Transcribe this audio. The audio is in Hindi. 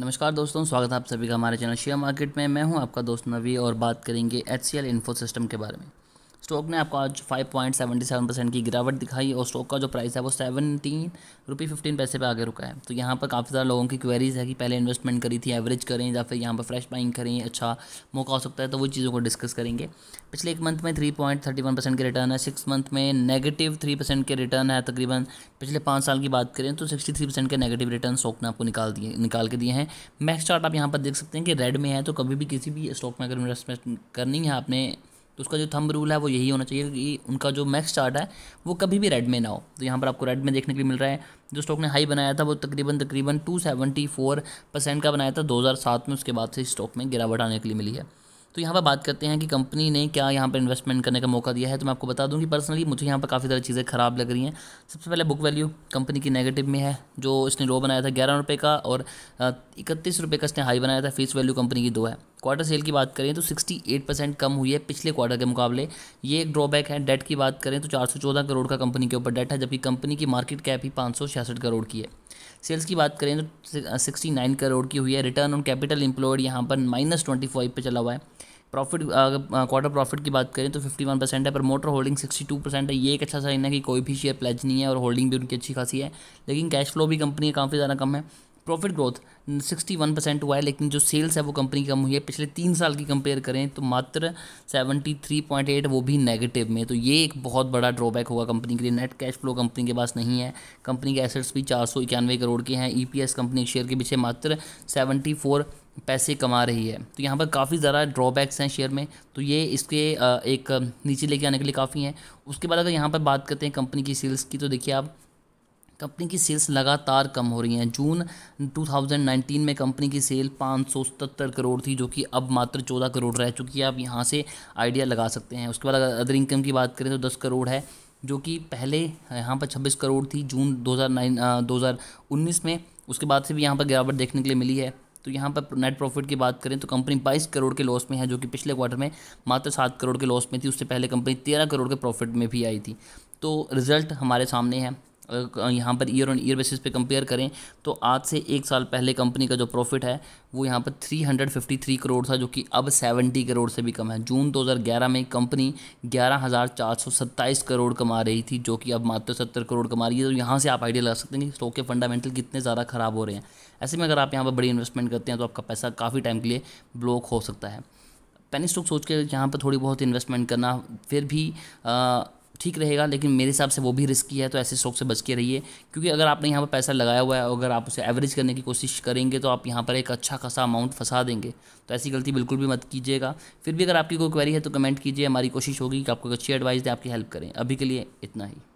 नमस्कार दोस्तों स्वागत है आप सभी का हमारे चैनल शेयर मार्केट में मैं हूं आपका दोस्त नवी और बात करेंगे H C L info system के बारे में स्टॉक ने आपको आज 5.77 परसेंट की गिरावट दिखाई और स्टॉक का जो प्राइस है वो सेवनटीन रुपी फिफ्टीन पैसे पे आगे रुका है तो यहाँ पर काफ़ी सारे लोगों की क्वेरीज है कि पहले इन्वेस्टमेंट करी थी एवरेज करें या फिर यहाँ पर फ्रेश बाइंग करें अच्छा मौका हो सकता है तो वो चीज़ों को डिस्कस करेंगे पिछले एक मंथ में थ्री पॉइंट थर्टी वन के रिटर्न है सिक्स मंथ में नेगेटिव थ्री परसेंट के रिटर्न है तकरीबन पिछले पाँच साल की बात करें तो सिक्सटी थ्री परसेंट के नेगेटिव रिटर्न स्टॉक ने आपको निकाल दिए निकाल के दिए हैं मैक्स चार्ट आप यहाँ पर देख सकते हैं कि रेड में है तो कभी भी किसी भी स्टॉक में अगर इन्वेस्टमेंट करनी है आपने तो उसका जो थंब रूल है वो यही होना चाहिए कि उनका जो मैक्स चार्ट है वो कभी भी रेड में ना हो तो यहाँ पर आपको रेड में देखने के लिए मिल रहा है जो स्टॉक ने हाई बनाया था वो तकरीबन तकरीबन फोर परसेंट का बनाया था सात में उसके बाद से स्टॉक में गिरावट आने के लिए मिली है तो यहाँ पर बात करते हैं कि कंपनी ने क्या यहाँ पर इन्वेस्टमेंट करने का मौका दिया है तो मैं आपको बता दूँ कि पर्सनली मुझे यहाँ पर काफ़ी सारी चीज़ें ख़राब लग रही हैं सबसे पहले बुक वैल्यू कंपनी की नेगेटिव में है जो इसने लो बनाया था ग्यारह रुपये का और इकतीस रुपये का इसने हाई बनाया था फीस वैल्यू कंपनी की दो है क्वार्टर सेल की बात करें तो 68 परसेंट कम हुई है पिछले क्वार्टर के मुकाबले ये एक ड्रॉबैक है डेट की बात करें तो 414 करोड़ का कंपनी के ऊपर डेट है जबकि कंपनी की मार्केट कैप ही पाँच करोड़ की है सेल्स की बात करें तो 69 uh, करोड़ की हुई है रिटर्न ऑन कैपिटल इम्प्लॉयड यहाँ पर माइनस ट्वेंटी पे चला हुआ है प्रॉफिट क्वार्टर प्रॉफिट की बात करें तो 51 परसेंट है पर मोटर होल्डिंग 62 परसेंट है ये एक अच्छा साइन है कि कोई भी शेयर प्लेज नहीं है और होल्डिंग भी उनकी अच्छी खासी है लेकिन कैश फ्लो भी कंपनी काफ़ी ज़्यादा कम है प्रॉफिट ग्रोथ 61 परसेंट हुआ है लेकिन जो सेल्स है वो कंपनी कम हुई है पिछले तीन साल की कंपेयर करें तो मात्र 73.8 वो भी नेगेटिव में तो ये एक बहुत बड़ा ड्रॉबैक होगा कंपनी के लिए नेट कैश फ्लो कंपनी के पास नहीं है कंपनी के एसेट्स भी चार करोड़ के हैं ई कंपनी शेयर के पीछे मात्र सेवेंटी पैसे कमा रही है तो यहाँ पर काफ़ी ज़्यादा ड्रॉबैक्स हैं शेयर में तो ये इसके एक नीचे लेके आने के लिए काफ़ी हैं उसके बाद अगर यहाँ पर बात करते हैं कंपनी की सेल्स की तो देखिए आप कंपनी की सेल्स लगातार कम हो रही हैं जून 2019 में कंपनी की सेल पाँच करोड़ थी जो कि अब मात्र 14 करोड़ रह चुकी है आप यहाँ से आइडिया लगा सकते हैं उसके बाद अगर अदर इनकम की बात करें तो दस करोड़ है जो कि पहले यहाँ पर छब्बीस करोड़ थी जून 2009 2019 में उसके बाद से भी यहाँ पर गिरावट देखने के लिए मिली है तो यहाँ पर नेट प्रॉफिट की बात करें तो कंपनी बाईस करोड़ के लॉस में है जो कि पिछले क्वार्टर में मात्र सात करोड़ के लॉस में थी उससे पहले कंपनी तेरह करोड़ के प्रॉफिट में भी आई थी तो रिज़ल्ट हमारे सामने है यहाँ पर ईयर ऑन ईयर बेसिस पे कंपेयर करें तो आज से एक साल पहले कंपनी का जो प्रॉफिट है वो यहाँ पर 353 करोड़ था जो कि अब 70 करोड़ से भी कम है जून 2011 में कंपनी 11,427 करोड़ कमा रही थी जो कि अब मात्र 70 करोड़ कमा रही है तो यहाँ से आप आइडिया लगा सकते हैं कि स्टॉक के फंडामेंटल कितने ज़्यादा ख़राब हो रहे हैं ऐसे में अगर आप यहाँ पर बड़ी इन्वेस्टमेंट करते हैं तो आपका पैसा काफ़ी टाइम के लिए ब्लॉक हो सकता है पेनी स्टॉक सोच के यहाँ पर थोड़ी बहुत इन्वेस्टमेंट करना फिर भी आ, ठीक रहेगा लेकिन मेरे हिसाब से वो भी रिस्की है तो ऐसे स्टॉक से बच के रहिए क्योंकि अगर आपने यहाँ पर पैसा लगाया हुआ है अगर आप उसे एवरेज करने की कोशिश करेंगे तो आप यहाँ पर एक अच्छा खासा अमाउंट फंसा देंगे तो ऐसी गलती बिल्कुल भी मत कीजिएगा फिर भी अगर आपकी कोई क्वेरी है तो कमेंट कीजिए हमारी कोशिश होगी कि आपको अच्छी एडवाइस दें आपकी हेल्प करें अभी के लिए इतना ही